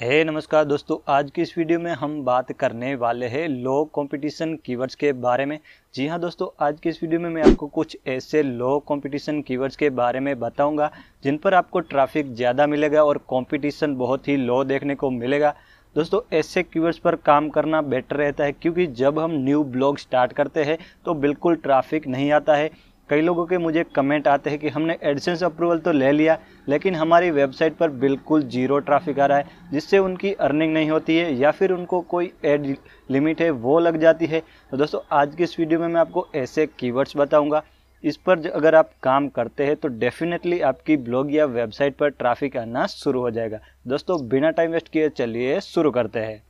हे hey, नमस्कार दोस्तों आज की इस वीडियो में हम बात करने वाले हैं लो कंपटीशन कीवर्ड्स के बारे में जी हाँ दोस्तों आज की इस वीडियो में मैं आपको कुछ ऐसे लो कंपटीशन कीवर्ड्स के बारे में बताऊंगा जिन पर आपको ट्रैफिक ज़्यादा मिलेगा और कंपटीशन बहुत ही लो देखने को मिलेगा दोस्तों ऐसे कीवर्ड्स पर काम करना बेटर रहता है क्योंकि जब हम न्यू ब्लॉग स्टार्ट करते हैं तो बिल्कुल ट्राफिक नहीं आता है कई लोगों के मुझे कमेंट आते हैं कि हमने एडिशंस अप्रूवल तो ले लिया लेकिन हमारी वेबसाइट पर बिल्कुल जीरो ट्रैफिक आ रहा है जिससे उनकी अर्निंग नहीं होती है या फिर उनको कोई एड लिमिट है वो लग जाती है तो दोस्तों आज की इस वीडियो में मैं आपको ऐसे कीवर्ड्स बताऊंगा इस पर अगर आप काम करते हैं तो डेफिनेटली आपकी ब्लॉग या वेबसाइट पर ट्राफिक आना शुरू हो जाएगा दोस्तों बिना टाइम वेस्ट किए चलिए शुरू करते हैं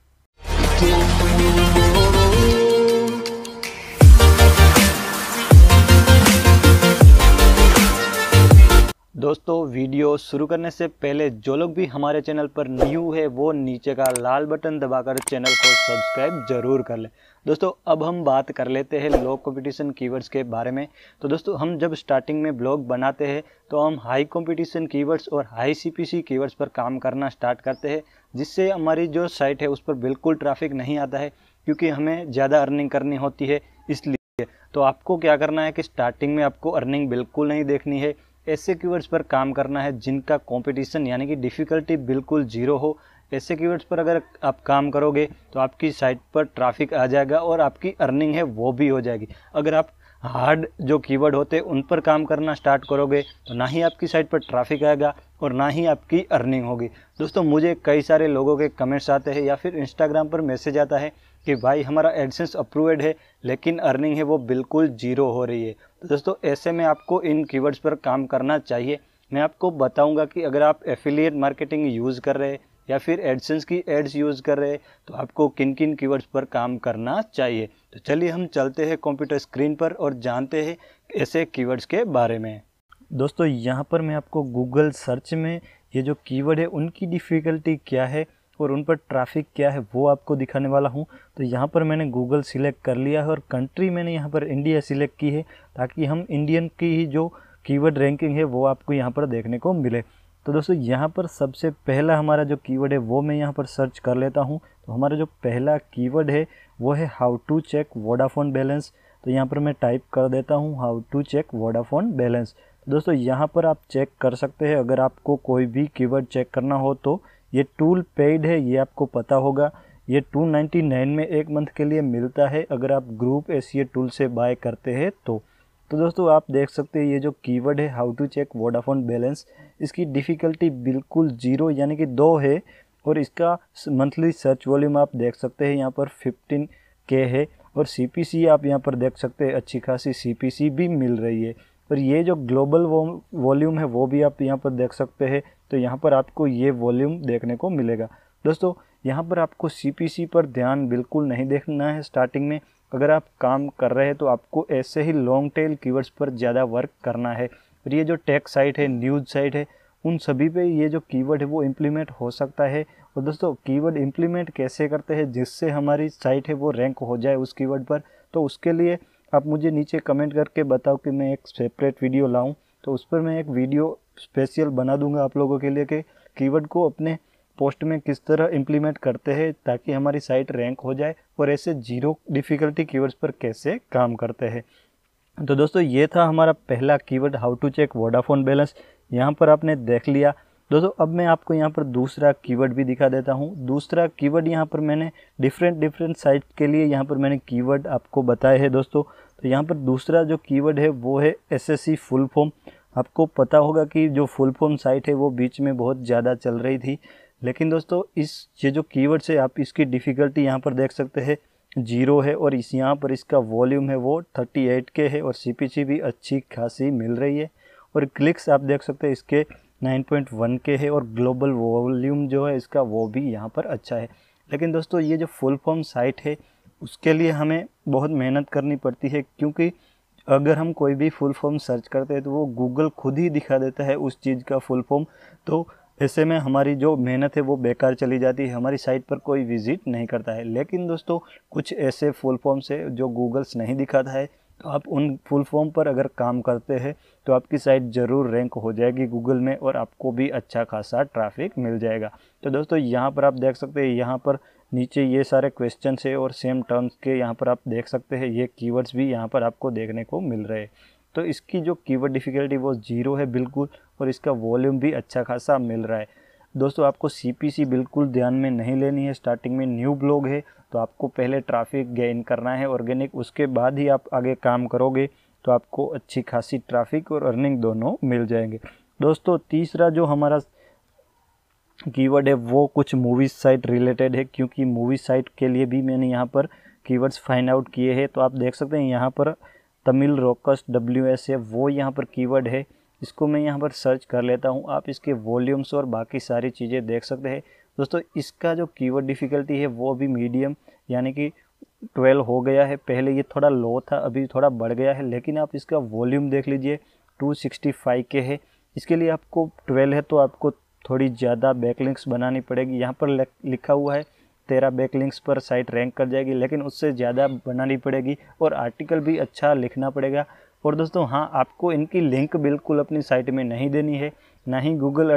दोस्तों वीडियो शुरू करने से पहले जो लोग भी हमारे चैनल पर न्यू है वो नीचे का लाल बटन दबाकर चैनल को सब्सक्राइब जरूर कर लें दोस्तों अब हम बात कर लेते हैं लो कंपटीशन कीवर्ड्स के बारे में तो दोस्तों हम जब स्टार्टिंग में ब्लॉग बनाते हैं तो हम हाई कंपटीशन कीवर्ड्स और हाई सीपीसी कीवर्ड्स पर काम करना स्टार्ट करते हैं जिससे हमारी जो साइट है उस पर बिल्कुल ट्रैफिक नहीं आता है क्योंकि हमें ज़्यादा अर्निंग करनी होती है इसलिए तो आपको क्या करना है कि स्टार्टिंग में आपको अर्निंग बिल्कुल नहीं देखनी है ऐसे कीवर्ड्स पर काम करना है जिनका कंपटीशन यानी कि डिफ़िकल्टी बिल्कुल ज़ीरो हो ऐसे कीवर्ड्स पर अगर आप काम करोगे तो आपकी साइट पर ट्रैफिक आ जाएगा और आपकी अर्निंग है वो भी हो जाएगी अगर आप हार्ड जो कीवर्ड होते हैं उन पर काम करना स्टार्ट करोगे तो ना ही आपकी साइट पर ट्रैफिक आएगा और ना ही आपकी अर्निंग होगी दोस्तों मुझे कई सारे लोगों के कमेंट्स आते हैं या फिर इंस्टाग्राम पर मैसेज आता है कि भाई हमारा एडसेंस अप्रूवड है लेकिन अर्निंग है वो बिल्कुल जीरो हो रही है तो दोस्तों ऐसे में आपको इन कीवर्ड्स पर काम करना चाहिए मैं आपको बताऊंगा कि अगर आप एफिलिएट मार्केटिंग यूज़ कर रहे हैं या फिर एडसेंस की एड्स यूज़ कर रहे हैं तो आपको किन किन कीवर्ड्स पर काम करना चाहिए तो चलिए हम चलते हैं कंप्यूटर स्क्रीन पर और जानते हैं ऐसे कीवर्ड्स के बारे में दोस्तों यहाँ पर मैं आपको गूगल सर्च में ये जो कीवर्ड है उनकी डिफ़िकल्टी क्या है और उन पर ट्रैफिक क्या है वो आपको दिखाने वाला हूँ तो यहाँ पर मैंने गूगल सिलेक्ट कर लिया है और कंट्री मैंने यहाँ पर इंडिया सिलेक्ट की है ताकि हम इंडियन की ही जो कीवर्ड रैंकिंग है वो आपको यहाँ पर देखने को मिले तो दोस्तों यहाँ पर सबसे पहला हमारा जो कीवर्ड है वो मैं यहाँ पर सर्च कर लेता हूँ तो हमारा जो पहला कीवर्ड है वो है how to check Vodafone balance तो यहाँ पर मैं टाइप कर देता हूँ how to check Vodafone balance दोस्तों यहाँ पर आप चेक कर सकते हैं अगर आपको कोई भी कीवर्ड चेक करना हो तो ये टूल पेड है ये आपको पता होगा ये 299 में एक मंथ के लिए मिलता है अगर आप ग्रुप एस टूल से बाय करते हैं तो तो दोस्तों आप देख सकते हैं ये जो कीवर्ड है how to check Vodafone balance इसकी डिफ़िकल्टी बिल्कुल ज़ीरो यानी कि दो है और इसका मंथली सर्च वॉल्यूम आप देख सकते हैं यहाँ पर फिफ्टीन के है और सी आप यहाँ पर देख सकते हैं अच्छी खासी सी भी मिल रही है और ये जो ग्लोबल वॉल्यूम है वो भी आप यहाँ पर देख सकते हैं तो यहाँ पर आपको ये वॉल्यूम देखने को मिलेगा दोस्तों यहाँ पर आपको सी पर ध्यान बिल्कुल नहीं देखना है स्टार्टिंग में अगर आप काम कर रहे हैं तो आपको ऐसे ही लॉन्ग टेल कीवर्ड्स पर ज़्यादा वर्क करना है और ये जो टेक साइट है न्यूज़ साइट है उन सभी पे ये जो कीवर्ड है वो इम्प्लीमेंट हो सकता है और दोस्तों कीवर्ड इम्प्लीमेंट कैसे करते हैं जिससे हमारी साइट है वो रैंक हो जाए उस कीवर्ड पर तो उसके लिए आप मुझे नीचे कमेंट करके बताओ कि मैं एक सेपरेट वीडियो लाऊँ तो उस पर मैं एक वीडियो स्पेशल बना दूंगा आप लोगों के लिए कि कीवर्ड को अपने पोस्ट में किस तरह इम्प्लीमेंट करते हैं ताकि हमारी साइट रैंक हो जाए और ऐसे जीरो डिफ़िकल्टी कीवर्ड्स पर कैसे काम करते हैं तो दोस्तों ये था हमारा पहला keyword how to check Vodafone balance यहाँ पर आपने देख लिया दोस्तों अब मैं आपको यहाँ पर दूसरा कीवर्ड भी दिखा देता हूँ दूसरा कीवर्ड यहाँ पर मैंने डिफरेंट डिफरेंट साइट के लिए यहाँ पर मैंने कीवर्ड आपको बताए हैं दोस्तों तो यहाँ पर दूसरा जो कीवर्ड है वो है एसएससी फुल फॉर्म आपको पता होगा कि जो फुल फॉर्म साइट है वो बीच में बहुत ज़्यादा चल रही थी लेकिन दोस्तों इस ये जो कीवर्ड है आप इसकी डिफ़िकल्टी यहाँ पर देख सकते हैं जीरो है और इस यहाँ पर इसका वॉल्यूम है वो 38 के है और सी भी अच्छी खासी मिल रही है और क्लिक्स आप देख सकते हैं इसके 9.1 के है और ग्लोबल वॉल्यूम जो है इसका वो भी यहाँ पर अच्छा है लेकिन दोस्तों ये जो फुल फॉर्म साइट है उसके लिए हमें बहुत मेहनत करनी पड़ती है क्योंकि अगर हम कोई भी फुल फॉर्म सर्च करते हैं तो वो गूगल खुद ही दिखा देता है उस चीज़ का फुल फॉर्म तो ऐसे में हमारी जो मेहनत है वो बेकार चली जाती है हमारी साइट पर कोई विजिट नहीं करता है लेकिन दोस्तों कुछ ऐसे फुल फॉर्म्स है जो गूगल्स नहीं दिखाता है तो आप उन फुल फॉर्म पर अगर काम करते हैं तो आपकी साइट ज़रूर रैंक हो जाएगी गूगल में और आपको भी अच्छा खासा ट्रैफिक मिल जाएगा तो दोस्तों यहाँ पर आप देख सकते हैं यहाँ पर नीचे ये सारे क्वेश्चन है और सेम टर्म्स के यहाँ पर आप देख सकते हैं ये कीवर्ड्स भी यहाँ पर आपको देखने को मिल रहे हैं तो इसकी जो कीवर्ड डिफ़िकल्टी वो ज़ीरो है बिल्कुल और इसका वॉल्यूम भी अच्छा खासा मिल रहा है दोस्तों आपको सी बिल्कुल ध्यान में नहीं लेनी है स्टार्टिंग में न्यू ब्लॉग है तो आपको पहले ट्रैफिक गेन करना है ऑर्गेनिक उसके बाद ही आप आगे काम करोगे तो आपको अच्छी खासी ट्रैफिक और अर्निंग दोनों मिल जाएंगे दोस्तों तीसरा जो हमारा कीवर्ड है वो कुछ मूवी साइट रिलेटेड है क्योंकि मूवी साइट के लिए भी मैंने यहाँ पर कीवर्ड्स फाइंड आउट किए हैं तो आप देख सकते हैं यहाँ पर तमिल रोकस डब्ल्यू एस है वो यहाँ पर कीवर्ड है इसको मैं यहाँ पर सर्च कर लेता हूँ आप इसके वॉल्यूम्स और बाकी सारी चीज़ें देख सकते हैं दोस्तों इसका जो कीवर्ड डिफ़िकल्टी है वो अभी मीडियम यानी कि ट्वेल्व हो गया है पहले ये थोड़ा लो था अभी थोड़ा बढ़ गया है लेकिन आप इसका वॉल्यूम देख लीजिए 265 के है इसके लिए आपको 12 है तो आपको थोड़ी ज़्यादा बैकलिंक्स बनानी पड़ेगी यहाँ पर लिखा हुआ है तेरह बैकलिंक्स पर साइट रैंक कर जाएगी लेकिन उससे ज़्यादा बनानी पड़ेगी और आर्टिकल भी अच्छा लिखना पड़ेगा और दोस्तों हाँ आपको इनकी लिंक बिल्कुल अपनी साइट में नहीं देनी है ना ही गूगल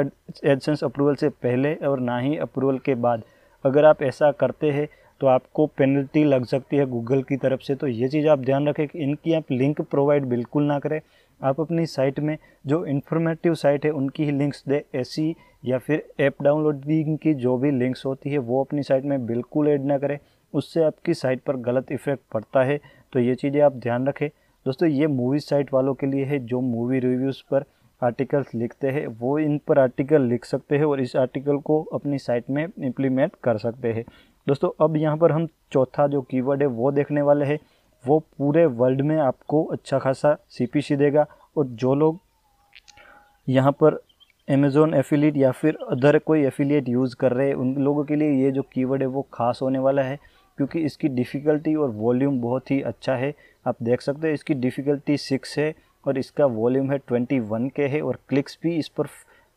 एडसेंस अप्रूवल से पहले और ना ही अप्रूवल के बाद अगर आप ऐसा करते हैं तो आपको पेनल्टी लग सकती है गूगल की तरफ से तो ये चीज़ आप ध्यान रखें कि इनकी आप लिंक प्रोवाइड बिल्कुल ना करें आप अपनी साइट में जो इन्फॉर्मेटिव साइट है उनकी ही लिंक्स दें ऐसी या फिर ऐप डाउनलोडिंग की जो भी लिंक्स होती है वो अपनी साइट में बिल्कुल ऐड ना करें उससे आपकी साइट पर गलत इफ़ेक्ट पड़ता है तो ये चीज़ें आप ध्यान रखें दोस्तों ये मूवी साइट वालों के लिए है जो मूवी रिव्यूज़ पर आर्टिकल्स लिखते हैं वो इन पर आर्टिकल लिख सकते हैं और इस आर्टिकल को अपनी साइट में इम्प्लीमेंट कर सकते हैं दोस्तों अब यहाँ पर हम चौथा जो कीवर्ड है वो देखने वाले हैं वो पूरे वर्ल्ड में आपको अच्छा खासा सी देगा और जो लोग यहाँ पर अमेज़ोन एफिलेट या फिर अदर कोई एफिलिएट यूज़ कर रहे हैं उन लोगों के लिए ये जो कीवर्ड है वो खास होने वाला है क्योंकि इसकी डिफ़िकल्टी और वॉल्यूम बहुत ही अच्छा है आप देख सकते हैं इसकी डिफ़िकल्टी सिक्स है और इसका वॉल्यूम है ट्वेंटी वन के है और क्लिक्स भी इस पर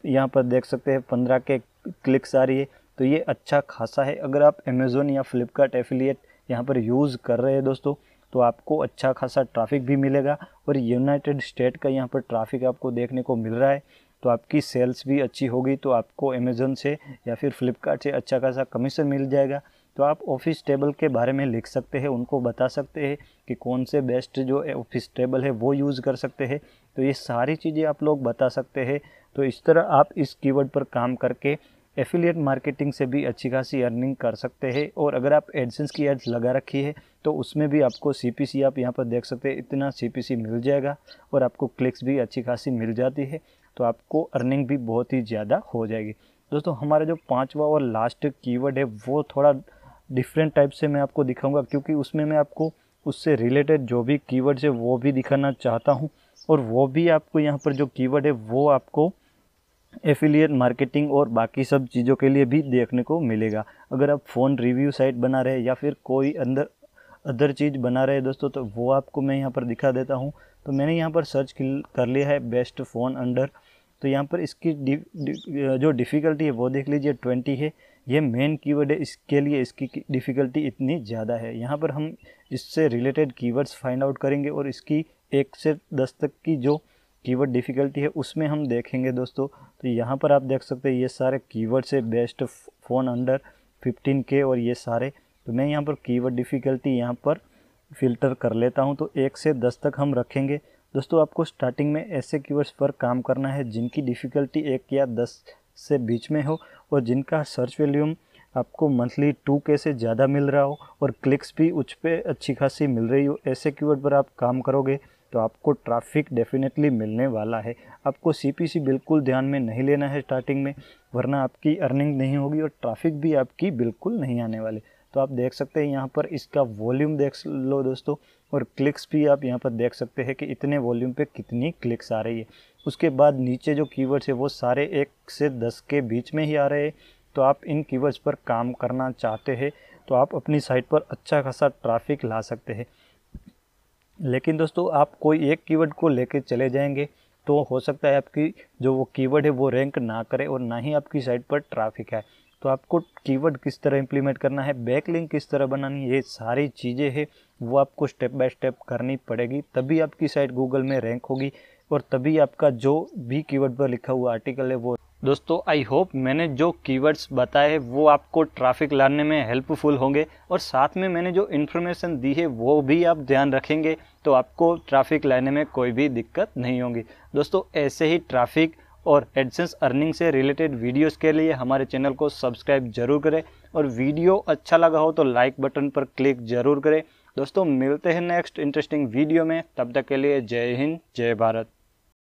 यहाँ पर देख सकते हैं पंद्रह के क्लिक्स आ रही है तो ये अच्छा खासा है अगर आप अमेज़ोन या फ्लिपकार्ट एफिलिएट यहाँ पर यूज़ कर रहे हैं दोस्तों तो आपको अच्छा खासा ट्रैफिक भी मिलेगा और यूनाइटेड स्टेट का यहाँ पर ट्रैफिक आपको देखने को मिल रहा है तो आपकी सेल्स भी अच्छी होगी तो आपको अमेज़ोन से या फिर फ्लिपकार्ट से अच्छा खासा कमीशन मिल जाएगा तो आप ऑफिस टेबल के बारे में लिख सकते हैं उनको बता सकते हैं कि कौन से बेस्ट जो ऑफिस टेबल है वो यूज़ कर सकते हैं तो ये सारी चीज़ें आप लोग बता सकते हैं तो इस तरह आप इस कीवर्ड पर काम करके एफिलिएट मार्केटिंग से भी अच्छी खासी अर्निंग कर सकते हैं और अगर आप एडसेंस की एड्स लगा रखी है तो उसमें भी आपको सी आप यहाँ पर देख सकते हैं इतना सी मिल जाएगा और आपको क्लिक्स भी अच्छी खासी मिल जाती है तो आपको अर्निंग भी बहुत ही ज़्यादा हो जाएगी दोस्तों हमारा जो पाँचवा और लास्ट कीवर्ड है वो थोड़ा डिफरेंट टाइप से मैं आपको दिखाऊंगा क्योंकि उसमें मैं आपको उससे रिलेटेड जो भी कीवर्ड है वो भी दिखाना चाहता हूँ और वो भी आपको यहाँ पर जो कीवर्ड है वो आपको एफिलिएट मार्केटिंग और बाकी सब चीज़ों के लिए भी देखने को मिलेगा अगर आप फ़ोन रिव्यू साइट बना रहे या फिर कोई अंदर अदर चीज़ बना रहे दोस्तों तो वो आपको मैं यहाँ पर दिखा देता हूँ तो मैंने यहाँ पर सर्च कर लिया है बेस्ट फ़ोन अंडर तो यहाँ पर इसकी डि, डि, जो डिफ़िकल्टी है वो देख लीजिए ट्वेंटी है ये मेन कीवर्ड है इसके लिए इसकी डिफ़िकल्टी इतनी ज़्यादा है यहाँ पर हम इससे रिलेटेड कीवर्ड्स फाइंड आउट करेंगे और इसकी एक से दस तक की जो कीवर्ड डिफ़िकल्टी है उसमें हम देखेंगे दोस्तों तो यहाँ पर आप देख सकते हैं ये सारे कीवर्ड्स है बेस्ट फ़ोन अंडर फिफ्टीन के और ये सारे तो मैं यहाँ पर कीवर्ड डिफ़िकल्टी यहाँ पर फ़िल्टर कर लेता हूँ तो एक से दस तक हम रखेंगे दोस्तों आपको स्टार्टिंग में ऐसे कीवर्ड्स पर काम करना है जिनकी डिफ़िकल्टी एक या दस से बीच में हो और जिनका सर्च वॉल्यूम आपको मंथली टू के से ज़्यादा मिल रहा हो और क्लिक्स भी उस पर अच्छी खासी मिल रही हो ऐसे कीवर्ड पर आप काम करोगे तो आपको ट्रैफिक डेफिनेटली मिलने वाला है आपको सीपीसी बिल्कुल ध्यान में नहीं लेना है स्टार्टिंग में वरना आपकी अर्निंग नहीं होगी और ट्रैफिक भी आपकी बिल्कुल नहीं आने वाली तो आप देख सकते हैं यहाँ पर इसका वॉल्यूम देख लो दोस्तों और क्लिक्स भी आप यहाँ पर देख सकते हैं कि इतने वॉल्यूम पे कितनी क्लिक्स आ रही है उसके बाद नीचे जो कीवर्ड्स है वो सारे एक से दस के बीच में ही आ रहे हैं तो आप इन कीवर्ड्स पर काम करना चाहते हैं तो आप अपनी साइट पर अच्छा खासा ट्राफिक ला सकते हैं लेकिन दोस्तों आप कोई एक कीवर्ड को लेकर चले जाएंगे तो हो सकता है आपकी जो वो कीवर्ड है वो रैंक ना करे और ना ही आपकी साइट पर ट्राफिक है तो आपको कीवर्ड किस तरह इम्प्लीमेंट करना है बैकलिंक किस तरह बनानी है ये सारी चीज़ें हैं वो आपको स्टेप बाय स्टेप करनी पड़ेगी तभी आपकी साइट गूगल में रैंक होगी और तभी आपका जो भी कीवर्ड पर लिखा हुआ आर्टिकल है वो दोस्तों आई होप मैंने जो कीवर्ड्स बताए वो आपको ट्रैफिक लाने में हेल्पफुल होंगे और साथ में मैंने जो इन्फॉर्मेशन दी है वो भी आप ध्यान रखेंगे तो आपको ट्रैफिक लाने में कोई भी दिक्कत नहीं होगी दोस्तों ऐसे ही ट्रैफिक और एडसेंस अर्निंग से रिलेटेड वीडियोस के लिए हमारे चैनल को सब्सक्राइब जरूर करें और वीडियो अच्छा लगा हो तो लाइक बटन पर क्लिक जरूर करें दोस्तों मिलते हैं नेक्स्ट इंटरेस्टिंग वीडियो में तब तक के लिए जय हिंद जय भारत